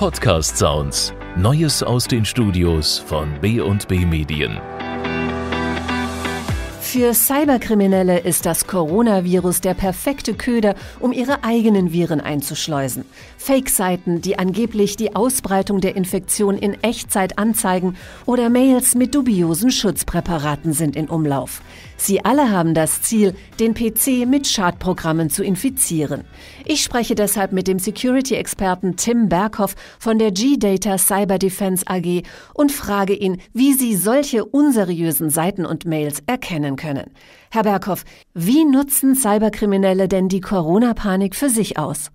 Podcast Sounds. Neues aus den Studios von B&B Medien. Für Cyberkriminelle ist das Coronavirus der perfekte Köder, um ihre eigenen Viren einzuschleusen. Fake-Seiten, die angeblich die Ausbreitung der Infektion in Echtzeit anzeigen, oder Mails mit dubiosen Schutzpräparaten sind in Umlauf. Sie alle haben das Ziel, den PC mit Schadprogrammen zu infizieren. Ich spreche deshalb mit dem Security-Experten Tim Berghoff von der G-Data Cyber Defense AG und frage ihn, wie sie solche unseriösen Seiten und Mails erkennen können. Herr Berghoff, wie nutzen Cyberkriminelle denn die Corona-Panik für sich aus?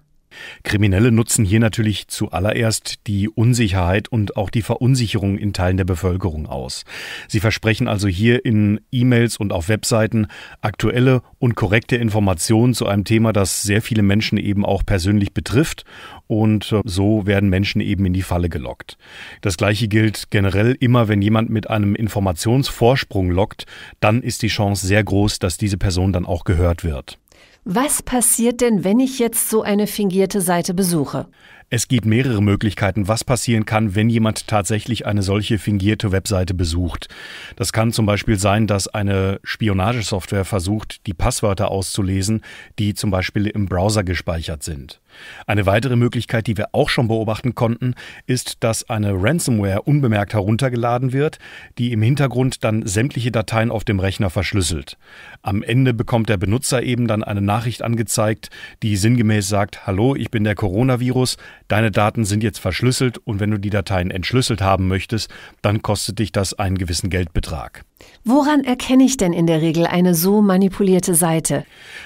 Kriminelle nutzen hier natürlich zuallererst die Unsicherheit und auch die Verunsicherung in Teilen der Bevölkerung aus. Sie versprechen also hier in E-Mails und auf Webseiten aktuelle und korrekte Informationen zu einem Thema, das sehr viele Menschen eben auch persönlich betrifft und äh, so werden Menschen eben in die Falle gelockt. Das gleiche gilt generell immer, wenn jemand mit einem Informationsvorsprung lockt, dann ist die Chance sehr groß, dass diese Person dann auch gehört wird. Was passiert denn, wenn ich jetzt so eine fingierte Seite besuche? Es gibt mehrere Möglichkeiten, was passieren kann, wenn jemand tatsächlich eine solche fingierte Webseite besucht. Das kann zum Beispiel sein, dass eine Spionagesoftware versucht, die Passwörter auszulesen, die zum Beispiel im Browser gespeichert sind. Eine weitere Möglichkeit, die wir auch schon beobachten konnten, ist, dass eine Ransomware unbemerkt heruntergeladen wird, die im Hintergrund dann sämtliche Dateien auf dem Rechner verschlüsselt. Am Ende bekommt der Benutzer eben dann eine Nachricht angezeigt, die sinngemäß sagt, hallo, ich bin der Coronavirus, deine Daten sind jetzt verschlüsselt und wenn du die Dateien entschlüsselt haben möchtest, dann kostet dich das einen gewissen Geldbetrag. Woran erkenne ich denn in der Regel eine so manipulierte Seite?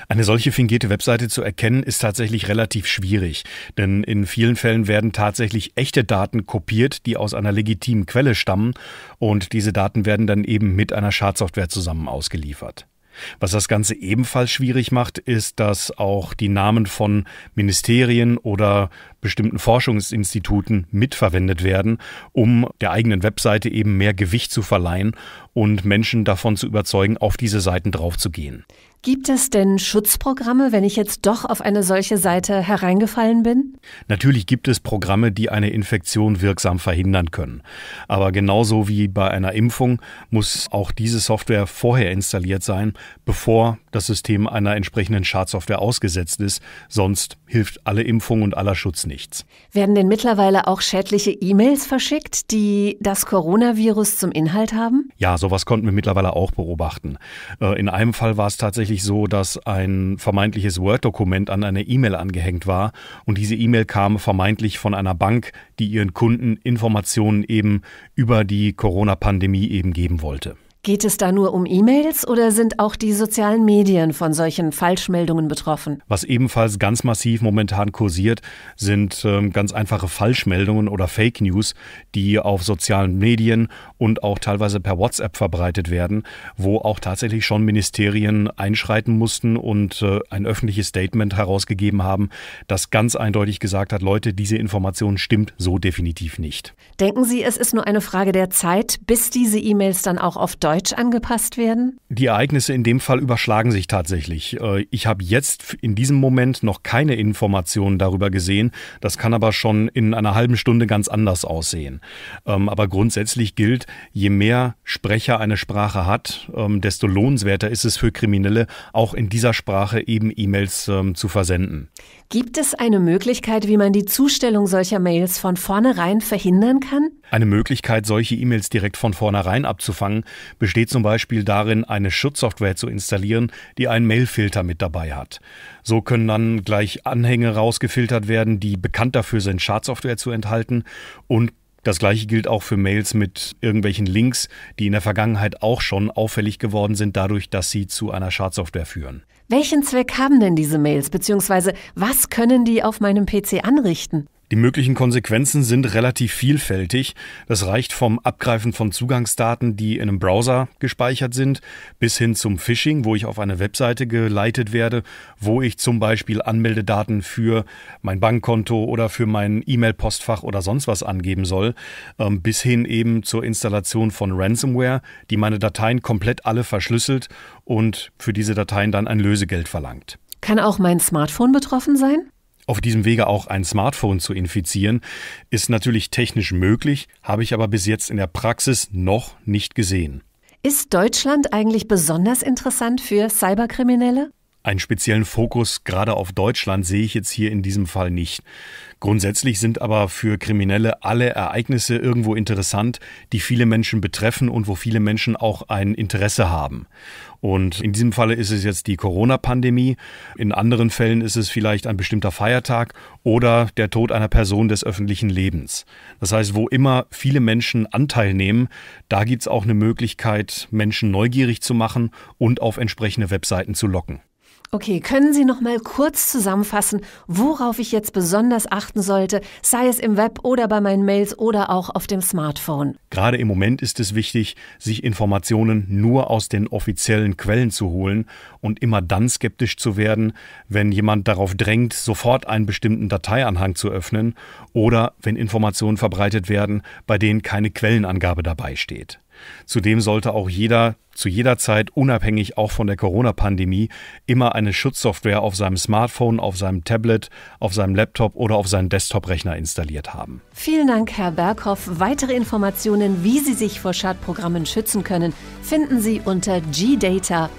Eine solche fingierte Webseite zu erkennen, ist tatsächlich relativ schwierig, denn in vielen Fällen werden tatsächlich echte Daten kopiert, die aus einer legitimen Quelle stammen, und diese Daten werden dann eben mit einer Schadsoftware zusammen ausgeliefert. Was das Ganze ebenfalls schwierig macht, ist, dass auch die Namen von Ministerien oder bestimmten Forschungsinstituten mitverwendet werden, um der eigenen Webseite eben mehr Gewicht zu verleihen und Menschen davon zu überzeugen, auf diese Seiten draufzugehen. Gibt es denn Schutzprogramme, wenn ich jetzt doch auf eine solche Seite hereingefallen bin? Natürlich gibt es Programme, die eine Infektion wirksam verhindern können. Aber genauso wie bei einer Impfung muss auch diese Software vorher installiert sein, bevor das System einer entsprechenden Schadsoftware ausgesetzt ist. Sonst hilft alle Impfung und aller Schutz nichts. Werden denn mittlerweile auch schädliche E-Mails verschickt, die das Coronavirus zum Inhalt haben? Ja, sowas konnten wir mittlerweile auch beobachten. Äh, in einem Fall war es tatsächlich so, dass ein vermeintliches Word-Dokument an eine E-Mail angehängt war und diese E-Mail kam vermeintlich von einer Bank, die ihren Kunden Informationen eben über die Corona-Pandemie eben geben wollte. Geht es da nur um E-Mails oder sind auch die sozialen Medien von solchen Falschmeldungen betroffen? Was ebenfalls ganz massiv momentan kursiert, sind äh, ganz einfache Falschmeldungen oder Fake News, die auf sozialen Medien und auch teilweise per WhatsApp verbreitet werden, wo auch tatsächlich schon Ministerien einschreiten mussten und äh, ein öffentliches Statement herausgegeben haben, das ganz eindeutig gesagt hat, Leute, diese Information stimmt so definitiv nicht. Denken Sie, es ist nur eine Frage der Zeit, bis diese E-Mails dann auch auf Deutsch Deutsch angepasst werden? Die Ereignisse in dem Fall überschlagen sich tatsächlich. Äh, ich habe jetzt in diesem Moment noch keine Informationen darüber gesehen. Das kann aber schon in einer halben Stunde ganz anders aussehen. Ähm, aber grundsätzlich gilt, je mehr Sprecher eine Sprache hat, ähm, desto lohnenswerter ist es für Kriminelle, auch in dieser Sprache eben E-Mails ähm, zu versenden. Gibt es eine Möglichkeit, wie man die Zustellung solcher Mails von vornherein verhindern kann? Eine Möglichkeit, solche E-Mails direkt von vornherein abzufangen, besteht zum Beispiel darin, eine Schutzsoftware zu installieren, die einen Mailfilter mit dabei hat. So können dann gleich Anhänge rausgefiltert werden, die bekannt dafür sind, Schadsoftware zu enthalten und das gleiche gilt auch für Mails mit irgendwelchen Links, die in der Vergangenheit auch schon auffällig geworden sind, dadurch, dass sie zu einer Schadsoftware führen. Welchen Zweck haben denn diese Mails, beziehungsweise was können die auf meinem PC anrichten? Die möglichen Konsequenzen sind relativ vielfältig. Das reicht vom Abgreifen von Zugangsdaten, die in einem Browser gespeichert sind, bis hin zum Phishing, wo ich auf eine Webseite geleitet werde, wo ich zum Beispiel Anmeldedaten für mein Bankkonto oder für mein E-Mail-Postfach oder sonst was angeben soll, ähm, bis hin eben zur Installation von Ransomware, die meine Dateien komplett alle verschlüsselt und für diese Dateien dann ein Lösegeld verlangt. Kann auch mein Smartphone betroffen sein? auf diesem Wege auch ein Smartphone zu infizieren, ist natürlich technisch möglich, habe ich aber bis jetzt in der Praxis noch nicht gesehen. Ist Deutschland eigentlich besonders interessant für Cyberkriminelle? Einen speziellen Fokus gerade auf Deutschland sehe ich jetzt hier in diesem Fall nicht. Grundsätzlich sind aber für Kriminelle alle Ereignisse irgendwo interessant, die viele Menschen betreffen und wo viele Menschen auch ein Interesse haben. Und in diesem Falle ist es jetzt die Corona-Pandemie. In anderen Fällen ist es vielleicht ein bestimmter Feiertag oder der Tod einer Person des öffentlichen Lebens. Das heißt, wo immer viele Menschen Anteil nehmen, da gibt es auch eine Möglichkeit, Menschen neugierig zu machen und auf entsprechende Webseiten zu locken. Okay, können Sie noch mal kurz zusammenfassen, worauf ich jetzt besonders achten sollte, sei es im Web oder bei meinen Mails oder auch auf dem Smartphone? Gerade im Moment ist es wichtig, sich Informationen nur aus den offiziellen Quellen zu holen und immer dann skeptisch zu werden, wenn jemand darauf drängt, sofort einen bestimmten Dateianhang zu öffnen oder wenn Informationen verbreitet werden, bei denen keine Quellenangabe dabei steht. Zudem sollte auch jeder zu jeder Zeit, unabhängig auch von der Corona-Pandemie, immer eine Schutzsoftware auf seinem Smartphone, auf seinem Tablet, auf seinem Laptop oder auf seinem Desktop-Rechner installiert haben. Vielen Dank, Herr Berghoff. Weitere Informationen, wie Sie sich vor Schadprogrammen schützen können, finden Sie unter gdata.de.